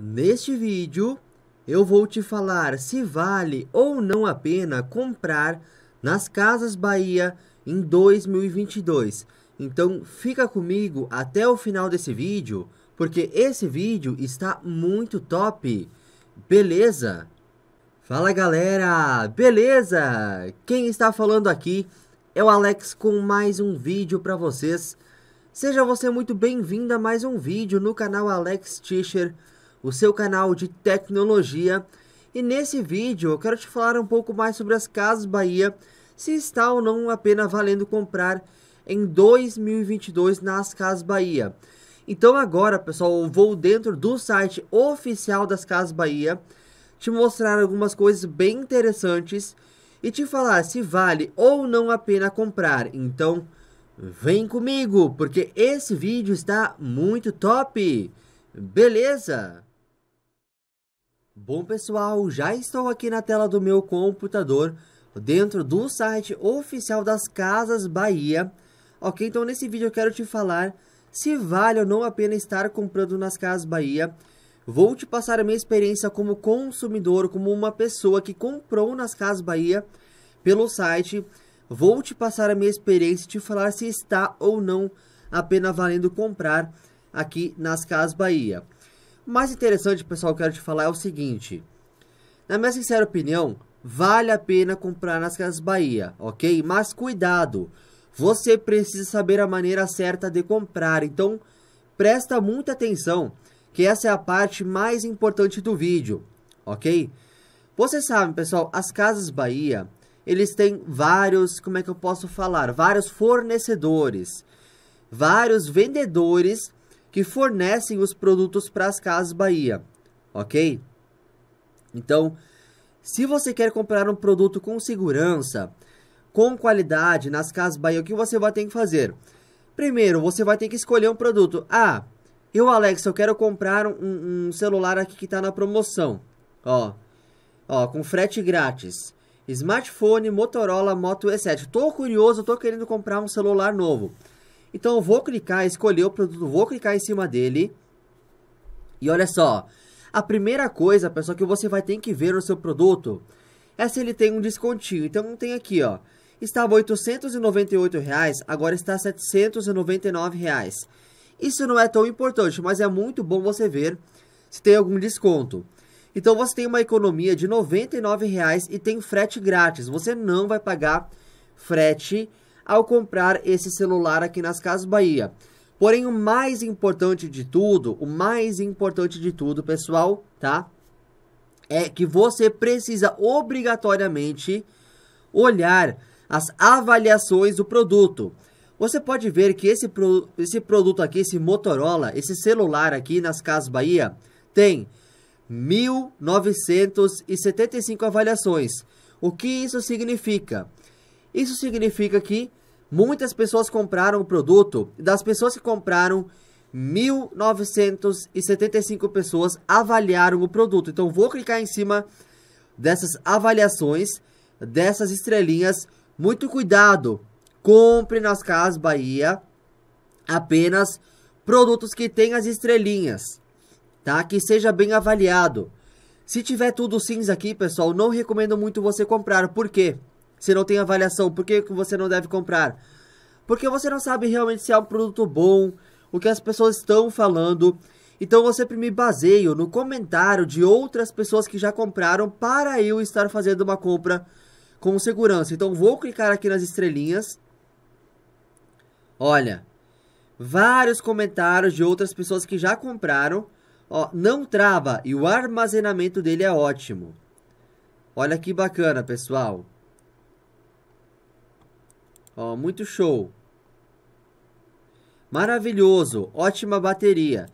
Neste vídeo, eu vou te falar se vale ou não a pena comprar nas Casas Bahia em 2022. Então fica comigo até o final desse vídeo, porque esse vídeo está muito top. Beleza? Fala galera, beleza? Quem está falando aqui é o Alex com mais um vídeo para vocês. Seja você muito bem-vindo a mais um vídeo no canal Alex Tischer o seu canal de tecnologia. E nesse vídeo eu quero te falar um pouco mais sobre as Casas Bahia, se está ou não a pena valendo comprar em 2022 nas Casas Bahia. Então agora, pessoal, eu vou dentro do site oficial das Casas Bahia te mostrar algumas coisas bem interessantes e te falar se vale ou não a pena comprar. Então, vem comigo, porque esse vídeo está muito top. Beleza? Bom pessoal, já estou aqui na tela do meu computador, dentro do site oficial das Casas Bahia. Ok, então nesse vídeo eu quero te falar se vale ou não a pena estar comprando nas Casas Bahia. Vou te passar a minha experiência como consumidor, como uma pessoa que comprou nas Casas Bahia pelo site. Vou te passar a minha experiência e te falar se está ou não a pena valendo comprar aqui nas Casas Bahia mais interessante, pessoal, que eu quero te falar é o seguinte. Na minha sincera opinião, vale a pena comprar nas Casas Bahia, ok? Mas cuidado, você precisa saber a maneira certa de comprar. Então, presta muita atenção, que essa é a parte mais importante do vídeo, ok? Vocês sabem, pessoal, as Casas Bahia, eles têm vários, como é que eu posso falar? Vários fornecedores, vários vendedores que fornecem os produtos para as Casas Bahia, ok? Então, se você quer comprar um produto com segurança, com qualidade nas Casas Bahia, o que você vai ter que fazer? Primeiro, você vai ter que escolher um produto. Ah, eu, Alex, eu quero comprar um, um celular aqui que está na promoção. Ó, ó, com frete grátis. Smartphone Motorola Moto E7. Tô curioso, tô querendo comprar um celular novo. Então eu vou clicar, escolher o produto, vou clicar em cima dele. E olha só, a primeira coisa, pessoal, que você vai ter que ver no seu produto é se ele tem um descontinho. Então tem aqui, ó, estava R$ reais, agora está R$ Reais. Isso não é tão importante, mas é muito bom você ver se tem algum desconto. Então você tem uma economia de R$ reais e tem frete grátis. Você não vai pagar frete grátis ao comprar esse celular aqui nas Casas Bahia. Porém, o mais importante de tudo, o mais importante de tudo, pessoal, tá? É que você precisa obrigatoriamente olhar as avaliações do produto. Você pode ver que esse, pro, esse produto aqui, esse Motorola, esse celular aqui nas Casas Bahia, tem 1.975 avaliações. O que isso significa? Isso significa que muitas pessoas compraram o produto. Das pessoas que compraram, 1.975 pessoas avaliaram o produto. Então, vou clicar em cima dessas avaliações, dessas estrelinhas. Muito cuidado! Compre nas Casas Bahia apenas produtos que têm as estrelinhas, tá? Que seja bem avaliado. Se tiver tudo cinza aqui, pessoal, não recomendo muito você comprar. Por quê? se não tem avaliação, por que você não deve comprar? Porque você não sabe realmente se é um produto bom, o que as pessoas estão falando. Então eu sempre me baseio no comentário de outras pessoas que já compraram para eu estar fazendo uma compra com segurança. Então vou clicar aqui nas estrelinhas. Olha, vários comentários de outras pessoas que já compraram. Ó, não trava e o armazenamento dele é ótimo. Olha que bacana, pessoal. Ó, muito show. Maravilhoso, ótima bateria.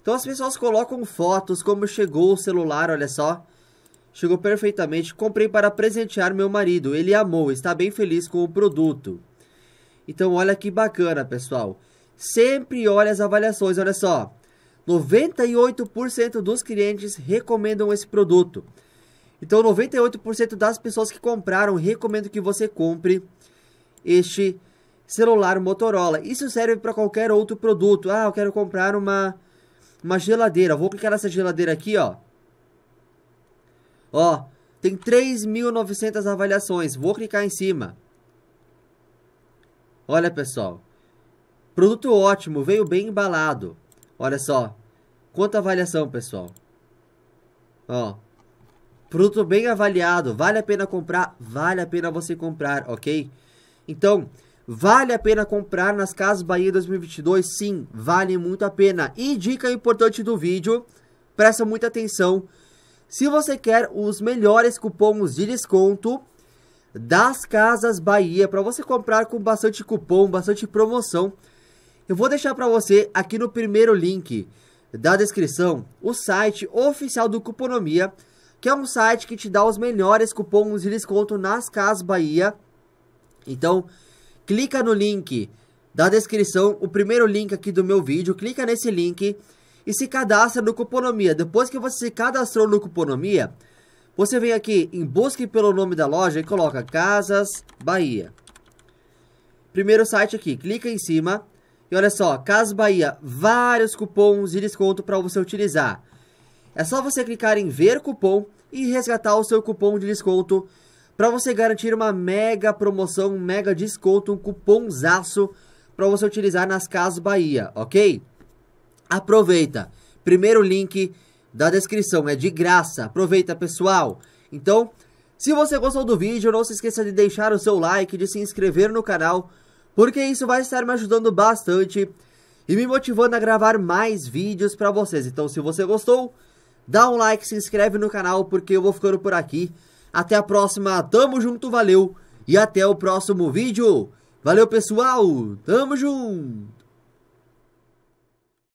Então as pessoas colocam fotos como chegou o celular, olha só. Chegou perfeitamente, comprei para presentear meu marido, ele amou, está bem feliz com o produto. Então olha que bacana, pessoal. Sempre olha as avaliações, olha só. 98% dos clientes recomendam esse produto. Então 98% das pessoas que compraram recomendo que você compre este celular Motorola. Isso serve para qualquer outro produto. Ah, eu quero comprar uma, uma geladeira. Vou clicar nessa geladeira aqui, ó. Ó, tem 3.900 avaliações. Vou clicar em cima. Olha, pessoal. Produto ótimo, veio bem embalado. Olha só. Quanta avaliação, pessoal. Ó. Produto bem avaliado, vale a pena comprar, vale a pena você comprar, ok? Então, vale a pena comprar nas Casas Bahia 2022? Sim, vale muito a pena. E dica importante do vídeo, presta muita atenção. Se você quer os melhores cupons de desconto das Casas Bahia, para você comprar com bastante cupom, bastante promoção, eu vou deixar para você aqui no primeiro link da descrição o site oficial do Cuponomia, que é um site que te dá os melhores cupons de desconto nas Casas Bahia então, clica no link da descrição, o primeiro link aqui do meu vídeo, clica nesse link e se cadastra no Cuponomia. Depois que você se cadastrou no Cuponomia, você vem aqui em busca pelo nome da loja e coloca Casas Bahia. Primeiro site aqui, clica em cima e olha só, Casas Bahia, vários cupons de desconto para você utilizar. É só você clicar em ver cupom e resgatar o seu cupom de desconto para você garantir uma mega promoção, um mega desconto, um cupomzaço para você utilizar nas Casas Bahia, ok? Aproveita. Primeiro link da descrição é de graça. Aproveita, pessoal. Então, se você gostou do vídeo, não se esqueça de deixar o seu like, de se inscrever no canal, porque isso vai estar me ajudando bastante e me motivando a gravar mais vídeos para vocês. Então, se você gostou, dá um like, se inscreve no canal, porque eu vou ficando por aqui. Até a próxima, tamo junto, valeu! E até o próximo vídeo! Valeu, pessoal! Tamo junto!